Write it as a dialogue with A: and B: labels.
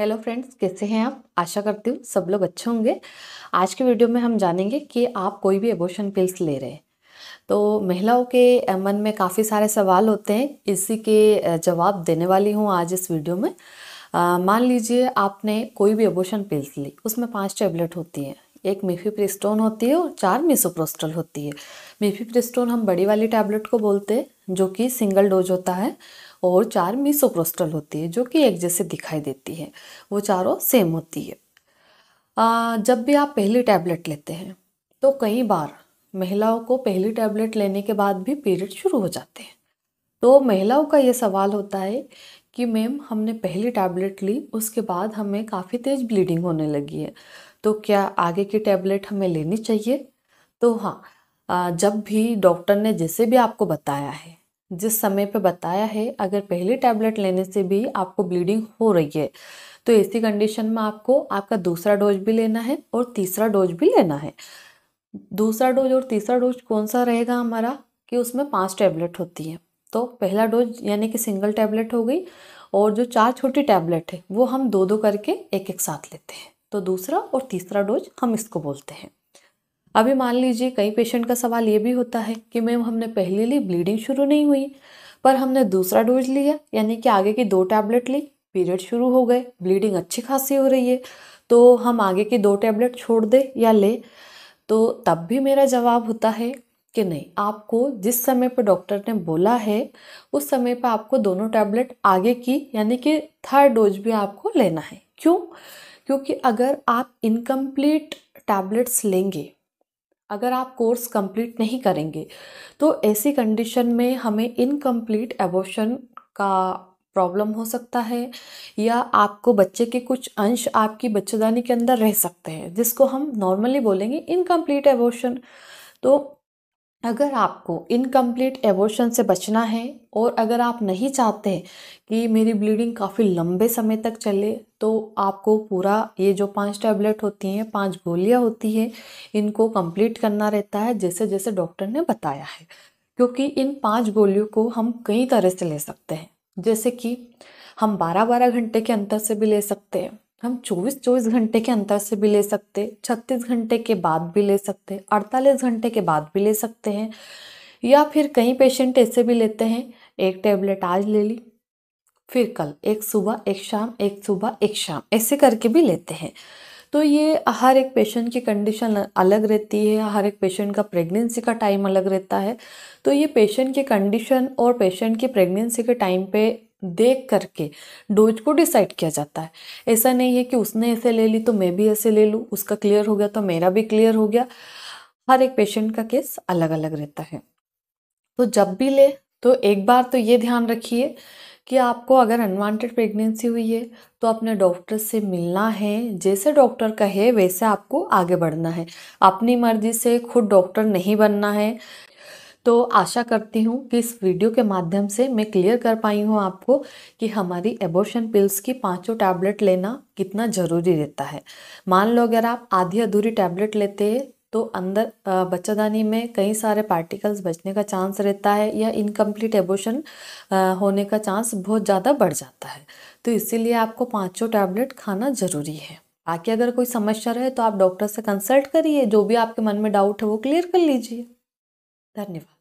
A: hello friends कैसे हैं आप आशा करती हूँ सब लोग अच्छे होंगे आज के वीडियो में हम जानेंगे कि आप कोई भी एबोशन पिल्स ले रहे हैं तो महिलाओं के मन में काफ़ी सारे सवाल होते हैं इसी के जवाब देने वाली हूँ आज इस वीडियो में मान लीजिए आपने कोई भी एबोशन पिल्स ली उसमें पाँच टेबलेट होती हैं एक मिफीप्रिस्टोन होती है और चार मिसोप्रोस्टल होती है मिफीप्रिस्टोन हम बड़ी वाली टैबलेट को बोलते हैं जो कि सिंगल डोज होता है और चार मिसोक्रोस्टल होती है जो कि एक जैसे दिखाई देती है वो चारों सेम होती है आ, जब भी आप पहली टैबलेट लेते हैं तो कई बार महिलाओं को पहली टैबलेट लेने के बाद भी पीरियड शुरू हो जाते हैं तो महिलाओं का ये सवाल होता है कि मैम हमने पहली टैबलेट ली उसके बाद हमें काफ़ी तेज़ ब्लीडिंग होने लगी है तो क्या आगे की टैबलेट हमें लेनी चाहिए तो हाँ जब भी डॉक्टर ने जैसे भी आपको बताया है जिस समय पे बताया है अगर पहली टैबलेट लेने से भी आपको ब्लीडिंग हो रही है तो ऐसी कंडीशन में आपको आपका दूसरा डोज भी लेना है और तीसरा डोज भी लेना है दूसरा डोज और तीसरा डोज कौन सा रहेगा हमारा कि उसमें पांच टैबलेट होती है तो पहला डोज यानी कि सिंगल टैबलेट हो गई और जो चार छोटी टैबलेट है वो हम दो दो करके एक एक साथ लेते हैं तो दूसरा और तीसरा डोज हम इसको बोलते हैं अभी मान लीजिए कई पेशेंट का सवाल ये भी होता है कि मैम हमने पहले ली ब्लीडिंग शुरू नहीं हुई पर हमने दूसरा डोज लिया यानी कि आगे की दो टैबलेट ली पीरियड शुरू हो गए ब्लीडिंग अच्छी खासी हो रही है तो हम आगे की दो टैबलेट छोड़ दें या ले तो तब भी मेरा जवाब होता है कि नहीं आपको जिस समय पर डॉक्टर ने बोला है उस समय पर आपको दोनों टैबलेट आगे की यानी कि थर्ड डोज भी आपको लेना है क्यों क्योंकि अगर आप इनकम्प्लीट टैबलेट्स लेंगे अगर आप कोर्स कंप्लीट नहीं करेंगे तो ऐसी कंडीशन में हमें इनकम्प्लीट एबोशन का प्रॉब्लम हो सकता है या आपको बच्चे के कुछ अंश आपकी बच्चेदानी के अंदर रह सकते हैं जिसको हम नॉर्मली बोलेंगे इनकम्प्लीट एबोशन तो अगर आपको इनकम्प्लीट एबोशन से बचना है और अगर आप नहीं चाहते कि मेरी ब्लीडिंग काफ़ी लंबे समय तक चले तो आपको पूरा ये जो पांच टैबलेट होती हैं पांच गोलियां होती हैं इनको कंप्लीट करना रहता है जैसे जैसे डॉक्टर ने बताया है क्योंकि इन पांच गोलियों को हम कई तरह से ले सकते हैं जैसे कि हम बारह बारह घंटे के अंतर से भी ले सकते हैं हम 24-24 घंटे के अंतर से भी ले सकते 36 घंटे के बाद भी ले सकते 48 घंटे के बाद भी ले सकते हैं या फिर कई पेशेंट ऐसे भी लेते हैं एक टेबलेट आज ले ली फिर कल एक सुबह एक शाम एक सुबह एक शाम ऐसे करके भी लेते हैं तो ये हर एक पेशेंट की कंडीशन अलग रहती है हर एक पेशेंट का प्रेगनेंसी का टाइम अलग रहता है तो ये पेशेंट की कंडीशन और पेशेंट की प्रेगनेंसी के टाइम पे देख करके डोज को डिसाइड किया जाता है ऐसा नहीं है कि उसने ऐसे ले ली तो मैं भी ऐसे ले लूँ उसका क्लियर हो गया तो मेरा भी क्लियर हो गया हर एक पेशेंट का केस अलग अलग रहता है तो जब भी ले तो एक बार तो ये ध्यान रखिए कि आपको अगर अनवांटेड प्रेगनेंसी हुई है तो अपने डॉक्टर से मिलना है जैसे डॉक्टर कहे वैसे आपको आगे बढ़ना है अपनी मर्जी से खुद डॉक्टर नहीं बनना है तो आशा करती हूँ कि इस वीडियो के माध्यम से मैं क्लियर कर पाई हूँ आपको कि हमारी एबोर्शन पिल्स की पाँचों टैबलेट लेना कितना ज़रूरी रहता है मान लो अगर आप आधी अधूरी टैबलेट लेते हैं तो अंदर बच्चादानी में कई सारे पार्टिकल्स बचने का चांस रहता है या इनकम्प्लीट एबोशन होने का चांस बहुत ज़्यादा बढ़ जाता है तो इसीलिए आपको पाँचों टैबलेट खाना ज़रूरी है बाकी अगर कोई समस्या रहे तो आप डॉक्टर से कंसल्ट करिए जो भी आपके मन में डाउट है वो क्लियर कर लीजिए धन्यवाद